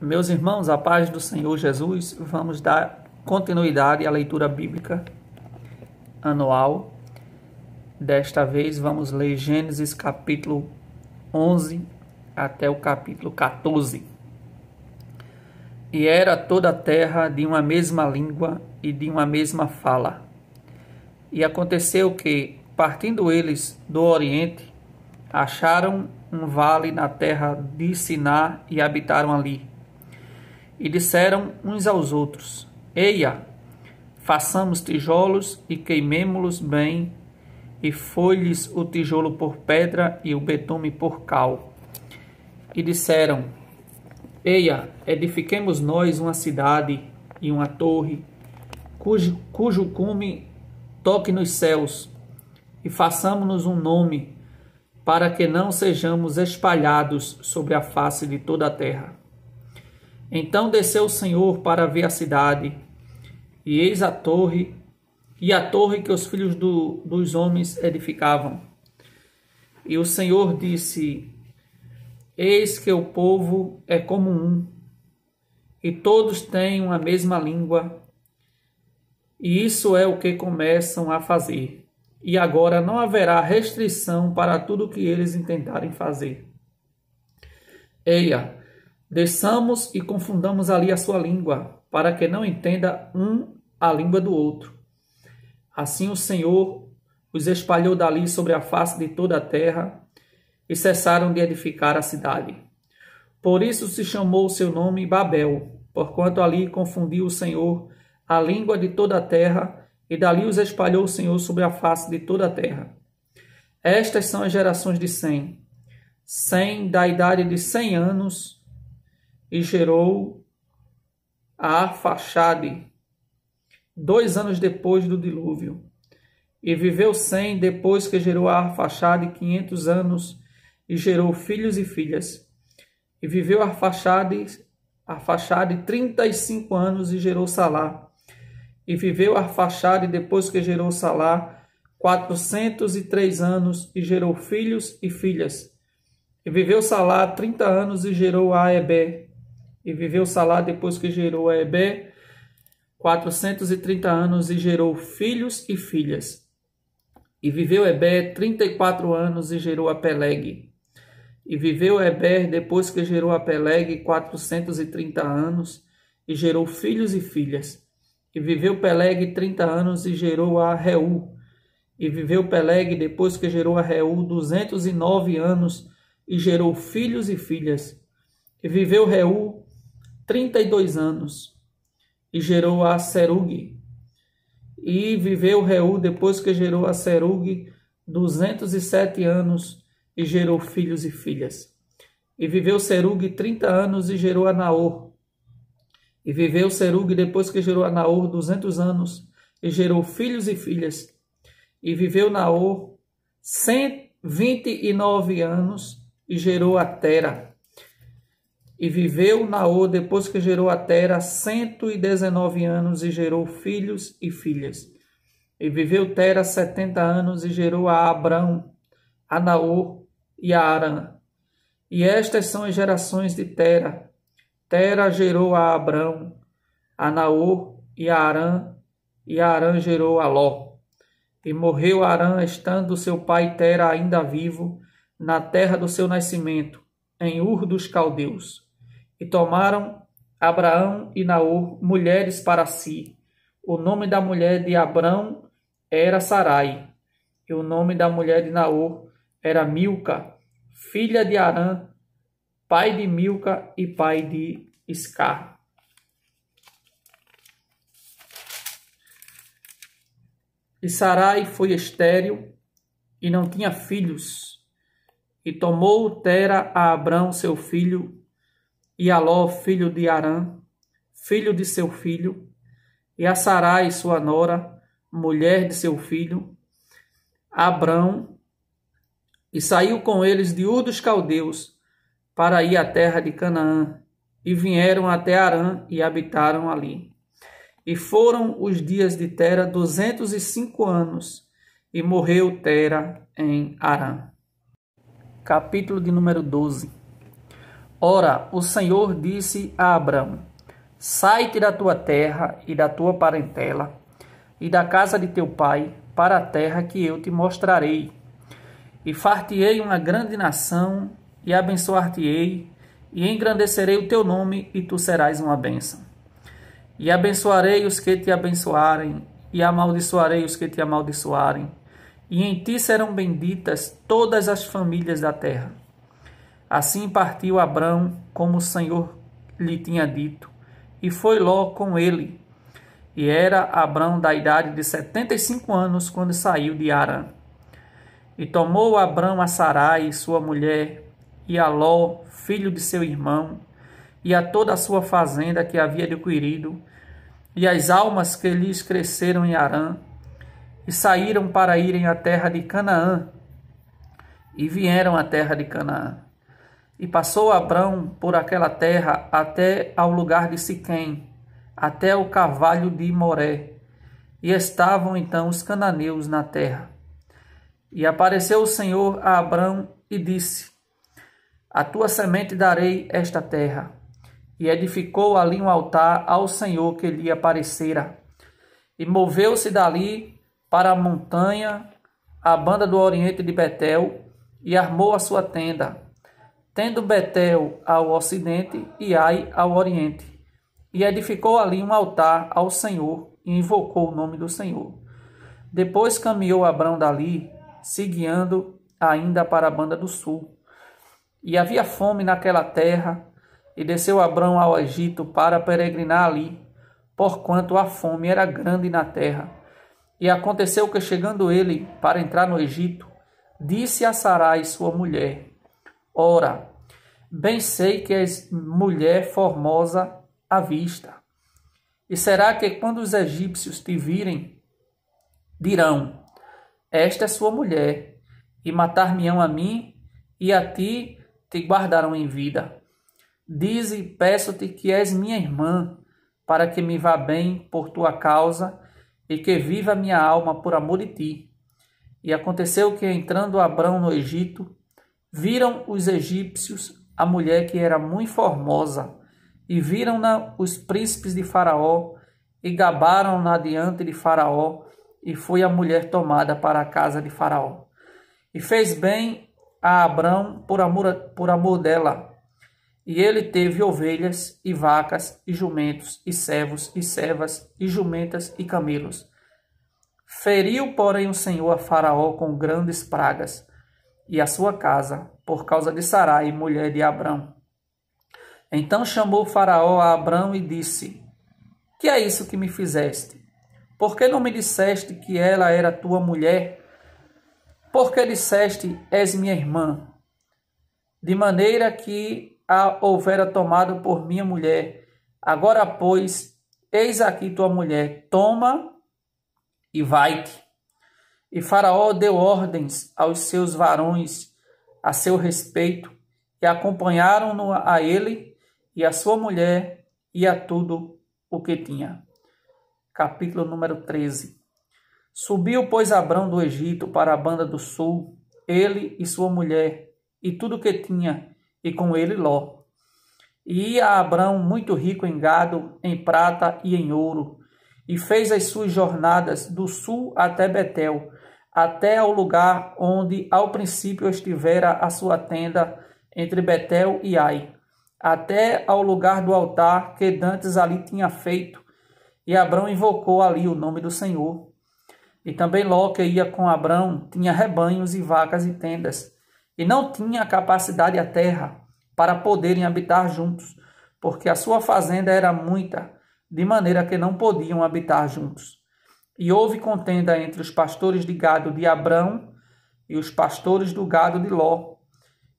Meus irmãos, a paz do Senhor Jesus, vamos dar continuidade à leitura bíblica anual. Desta vez vamos ler Gênesis capítulo 11 até o capítulo 14. E era toda a terra de uma mesma língua e de uma mesma fala. E aconteceu que, partindo eles do Oriente, acharam um vale na terra de Siná e habitaram ali e disseram uns aos outros: Eia, façamos tijolos e queimemo-los bem. E foi-lhes o tijolo por pedra e o betume por cal. E disseram: Eia, edifiquemos nós uma cidade e uma torre, cujo, cujo cume toque nos céus, e façamos-nos um nome, para que não sejamos espalhados sobre a face de toda a terra. Então desceu o Senhor para ver a cidade, e eis a torre, e a torre que os filhos do, dos homens edificavam. E o Senhor disse: Eis que o povo é como um, e todos têm uma mesma língua, e isso é o que começam a fazer. E agora não haverá restrição para tudo o que eles intentarem fazer. Eia, Desçamos e confundamos ali a sua língua, para que não entenda um a língua do outro. Assim o Senhor os espalhou dali sobre a face de toda a terra e cessaram de edificar a cidade. Por isso se chamou o seu nome Babel, porquanto ali confundiu o Senhor a língua de toda a terra e dali os espalhou o Senhor sobre a face de toda a terra. Estas são as gerações de Sem. Sem, da idade de cem anos, e gerou a Arfaxade, dois anos depois do dilúvio. E viveu Sem depois que gerou a Arfaxade 500 anos e gerou filhos e filhas. E viveu Arfaxade, Arfaxade 35 anos e gerou Salá. E viveu Arfaxade depois que gerou Salá 403 anos e gerou filhos e filhas. E viveu Salá 30 anos e gerou Aebé e viveu Salá depois que gerou a Ebé 430 anos e gerou filhos e filhas. E viveu Eber 34 anos e gerou a Peleg. E viveu Eber depois que gerou a Peleg 430 anos e gerou filhos e filhas. E viveu Peleg 30 anos e gerou a Reu. E viveu Peleg depois que gerou a Reu 209 anos e gerou filhos e filhas. E viveu Reu 32 anos e gerou a Serug. E viveu Reu depois que gerou a Serug 207 anos e gerou filhos e filhas. E viveu Serug 30 anos e gerou a Naor. E viveu Serug depois que gerou a Naor 200 anos e gerou filhos e filhas. E viveu Naor 129 anos e gerou a Tera. E viveu Naô depois que gerou a e dezenove anos e gerou filhos e filhas. E viveu Tera setenta anos e gerou a Abrão, a Naô e a Arã. E estas são as gerações de Tera. Tera gerou a Abrão, a Naô e a Arã, e a Arã gerou a Ló. E morreu Arã, estando seu pai Tera ainda vivo, na terra do seu nascimento, em Ur dos Caldeus. E tomaram Abraão e Naor mulheres para si. O nome da mulher de Abraão era Sarai, e o nome da mulher de Naor era Milca, filha de Arã, pai de Milca e pai de Iscar. E Sarai foi estéril e não tinha filhos, e tomou Tera a Abrão, seu filho, e a Ló, filho de Arã, filho de seu filho, e a Sarai, sua nora, mulher de seu filho, Abrão, e saiu com eles de Ur dos Caldeus para ir à terra de Canaã, e vieram até Arã e habitaram ali. E foram os dias de Tera duzentos e cinco anos, e morreu Tera em Arã. Capítulo de número 12 Ora, o Senhor disse a Abraão: Sai-te da tua terra e da tua parentela e da casa de teu pai para a terra que eu te mostrarei. E far-te-ei uma grande nação e abençoar-te-ei e engrandecerei o teu nome e tu serás uma bênção. E abençoarei os que te abençoarem e amaldiçoarei os que te amaldiçoarem. E em ti serão benditas todas as famílias da terra. Assim partiu Abrão, como o Senhor lhe tinha dito, e foi Ló com ele. E era Abrão da idade de setenta e cinco anos quando saiu de Arã. E tomou Abrão a Sarai, sua mulher, e a Ló, filho de seu irmão, e a toda a sua fazenda que havia adquirido, e as almas que lhes cresceram em Arã, e saíram para irem à terra de Canaã, e vieram à terra de Canaã. E passou Abrão por aquela terra até ao lugar de Siquém, até o carvalho de Moré. E estavam então os cananeus na terra. E apareceu o Senhor a Abrão e disse: A tua semente darei esta terra. E edificou ali um altar ao Senhor que lhe aparecera. E moveu-se dali para a montanha, a banda do oriente de Betel, e armou a sua tenda tendo Betel ao ocidente e Ai ao oriente. E edificou ali um altar ao Senhor e invocou o nome do Senhor. Depois caminhou Abrão dali, seguindo ainda para a banda do sul. E havia fome naquela terra, e desceu Abrão ao Egito para peregrinar ali, porquanto a fome era grande na terra. E aconteceu que, chegando ele para entrar no Egito, disse a Sarai, sua mulher: Ora, Bem sei que és mulher formosa à vista. E será que quando os egípcios te virem, dirão: Esta é sua mulher, e matar-me-ão a mim e a ti te guardarão em vida. Dize, peço-te que és minha irmã, para que me vá bem por tua causa e que viva minha alma por amor de ti. E aconteceu que, entrando Abrão no Egito, viram os egípcios a mulher que era muito formosa, e viram-na os príncipes de Faraó, e gabaram-na diante de Faraó, e foi a mulher tomada para a casa de Faraó. E fez bem a Abrão por amor, por amor dela, e ele teve ovelhas, e vacas, e jumentos, e servos, e servas, e jumentas, e camelos. Feriu, porém, o Senhor a Faraó com grandes pragas, e a sua casa, por causa de Sarai, mulher de Abrão. Então chamou Faraó a Abrão e disse: Que é isso que me fizeste? Por que não me disseste que ela era tua mulher? Por que disseste: És minha irmã? De maneira que a houvera tomado por minha mulher. Agora, pois, eis aqui tua mulher, toma e vai-te. E Faraó deu ordens aos seus varões a seu respeito e acompanharam-no a ele e a sua mulher e a tudo o que tinha. Capítulo número 13 Subiu, pois, Abrão do Egito para a banda do sul, ele e sua mulher, e tudo o que tinha, e com ele Ló. E ia Abrão muito rico em gado, em prata e em ouro, e fez as suas jornadas do sul até Betel, até ao lugar onde ao princípio estivera a sua tenda entre Betel e Ai, até ao lugar do altar que dantes ali tinha feito, e Abrão invocou ali o nome do Senhor. E também Ló, que ia com Abrão, tinha rebanhos e vacas e tendas, e não tinha capacidade a terra para poderem habitar juntos, porque a sua fazenda era muita, de maneira que não podiam habitar juntos. E houve contenda entre os pastores de gado de Abrão e os pastores do gado de Ló.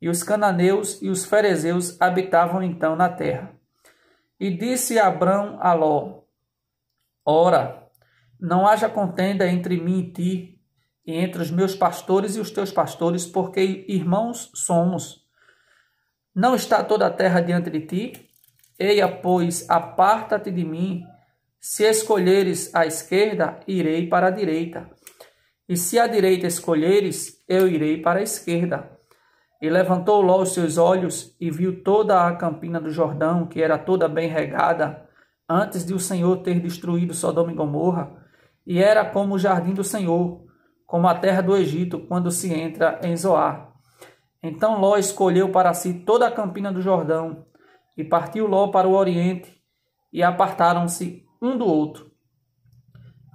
E os cananeus e os ferezeus habitavam então na terra. E disse Abrão a Ló: Ora, não haja contenda entre mim e ti, e entre os meus pastores e os teus pastores, porque irmãos somos. Não está toda a terra diante de ti? Eia, pois, aparta-te de mim, se escolheres a esquerda, irei para a direita. E se a direita escolheres, eu irei para a esquerda. E levantou Ló os seus olhos e viu toda a campina do Jordão, que era toda bem regada, antes de o Senhor ter destruído Sodoma e Gomorra, e era como o jardim do Senhor, como a terra do Egito, quando se entra em Zoar. Então Ló escolheu para si toda a campina do Jordão, e partiu Ló para o oriente, e apartaram-se um do outro.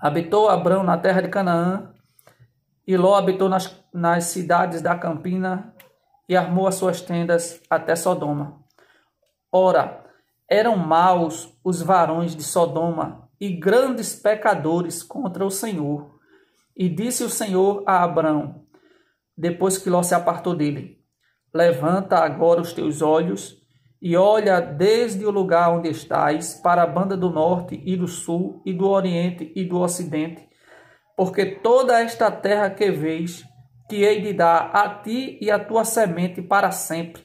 Habitou Abrão na terra de Canaã, e Ló habitou nas, nas cidades da Campina e armou as suas tendas até Sodoma. Ora, eram maus os varões de Sodoma e grandes pecadores contra o Senhor. E disse o Senhor a Abrão, depois que Ló se apartou dele: Levanta agora os teus olhos e olha desde o lugar onde estais para a banda do norte e do sul e do oriente e do ocidente, porque toda esta terra que vês, que hei de dar a ti e à tua semente para sempre,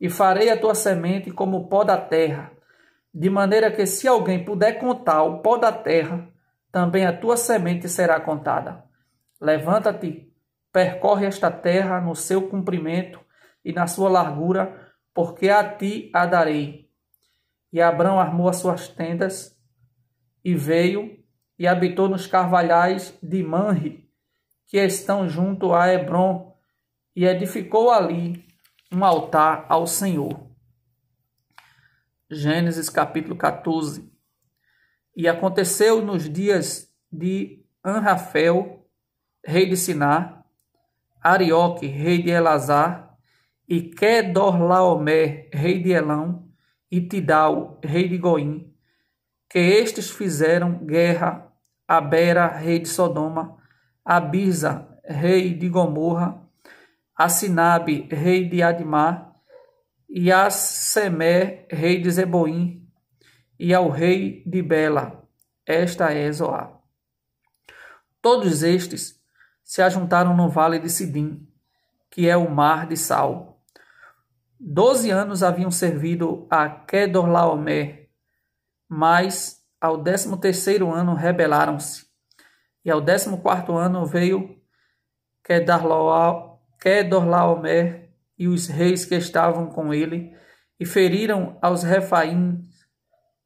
e farei a tua semente como o pó da terra, de maneira que se alguém puder contar o pó da terra, também a tua semente será contada. Levanta-te, percorre esta terra no seu comprimento e na sua largura, porque a ti a darei. E Abraão armou as suas tendas e veio e habitou nos carvalhais de Manre, que estão junto a Hebron, e edificou ali um altar ao Senhor. Gênesis capítulo 14. E aconteceu nos dias de Anrafel, rei de Siná, Arioque, rei de Elazar, e Kedorlaomer, rei de Elão, e Tidal, rei de Goim, que estes fizeram guerra a Bera, rei de Sodoma, a Birza, rei de Gomorra, a Sinabe, rei de Admar, e a Semé, rei de Zeboim, e ao rei de Bela, esta é Zoá. Todos estes se ajuntaram no vale de Sidim, que é o mar de Sal, Doze anos haviam servido a Kedorlaomer, mas ao décimo terceiro ano rebelaram-se. E ao décimo quarto ano veio Kedorlaomer e os reis que estavam com ele, e feriram aos Refaim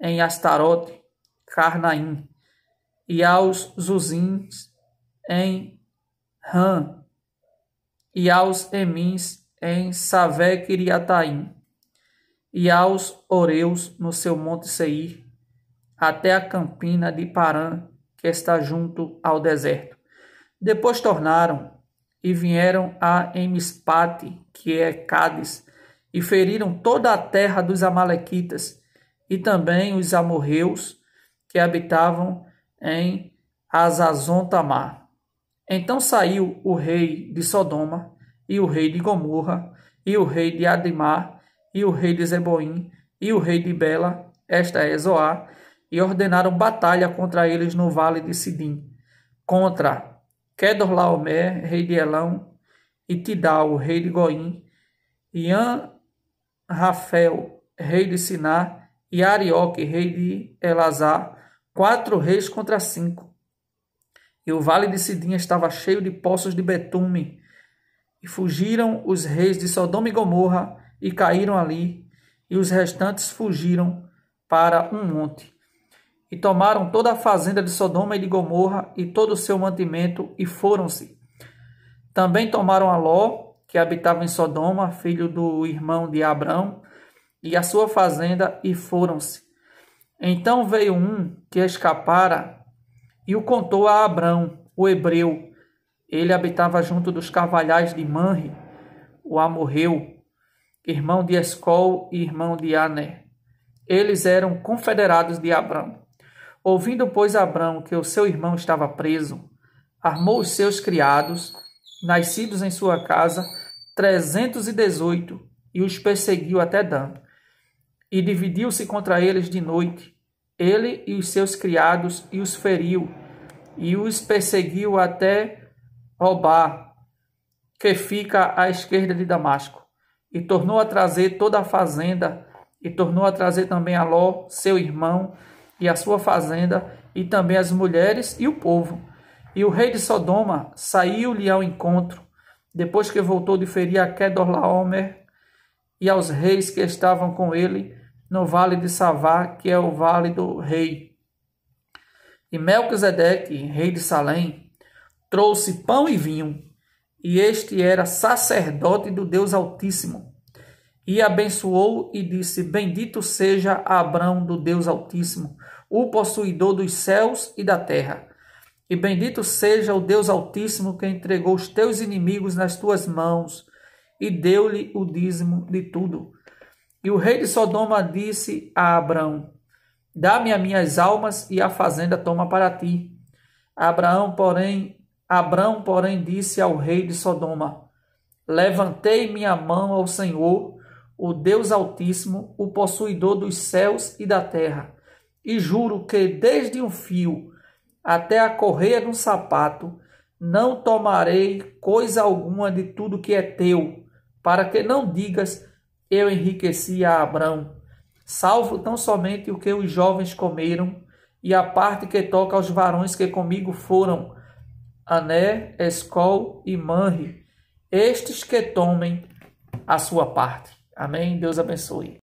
em Astarote, Carnaim, e aos Zuzins em Ram, e aos Emins em Savé Quiriataim, e aos Oreus no seu monte Seir, até a campina de Parã, que está junto ao deserto. Depois tornaram e vieram a Emispate, que é Cádiz, e feriram toda a terra dos Amalequitas, e também os amorreus que habitavam em Azazontamar. Então saiu o rei de Sodoma e o rei de Gomorra, e o rei de Adimar, e o rei de Zeboim, e o rei de Bela, esta é Zoá, e ordenaram batalha contra eles no vale de Sidim, contra Kedorlaomer, rei de Elão, e Tidal, rei de Goim, e An Rafael, rei de Siná, e Arioque, rei de Elazar, quatro reis contra cinco. E o vale de Sidim estava cheio de poços de betume, e fugiram os reis de Sodoma e Gomorra e caíram ali, e os restantes fugiram para um monte. E tomaram toda a fazenda de Sodoma e de Gomorra e todo o seu mantimento e foram-se. Também tomaram a Ló, que habitava em Sodoma, filho do irmão de Abrão, e a sua fazenda e foram-se. Então veio um que escapara e o contou a Abrão, o hebreu, ele habitava junto dos cavalhais de Manre, o amorreu, irmão de Escol e irmão de Ané. Eles eram confederados de Abrão. Ouvindo, pois, Abrão que o seu irmão estava preso, armou os seus criados, nascidos em sua casa, trezentos e dezoito, e os perseguiu até Dan. E dividiu-se contra eles de noite, ele e os seus criados, e os feriu, e os perseguiu até Robá, que fica à esquerda de Damasco, e tornou a trazer toda a fazenda, e tornou a trazer também a Ló, seu irmão, e a sua fazenda, e também as mulheres e o povo. E o rei de Sodoma saiu-lhe ao encontro, depois que voltou de ferir a Kedorlaomer e aos reis que estavam com ele no vale de Savá, que é o vale do rei. E Melquisedeque, rei de Salém, trouxe pão e vinho, e este era sacerdote do Deus Altíssimo. E abençoou e disse: Bendito seja Abraão do Deus Altíssimo, o possuidor dos céus e da terra. E bendito seja o Deus Altíssimo que entregou os teus inimigos nas tuas mãos e deu-lhe o dízimo de tudo. E o rei de Sodoma disse a Abraão: Dá-me as minhas almas e a fazenda toma para ti. Abraão, porém, Abraão porém, disse ao rei de Sodoma: Levantei minha mão ao Senhor, o Deus Altíssimo, o possuidor dos céus e da terra, e juro que desde um fio até a correia de um sapato, não tomarei coisa alguma de tudo que é teu, para que não digas eu enriqueci a Abraão, salvo tão somente o que os jovens comeram e a parte que toca aos varões que comigo foram Ané, Escol e Manri, estes que tomem a sua parte. Amém? Deus abençoe.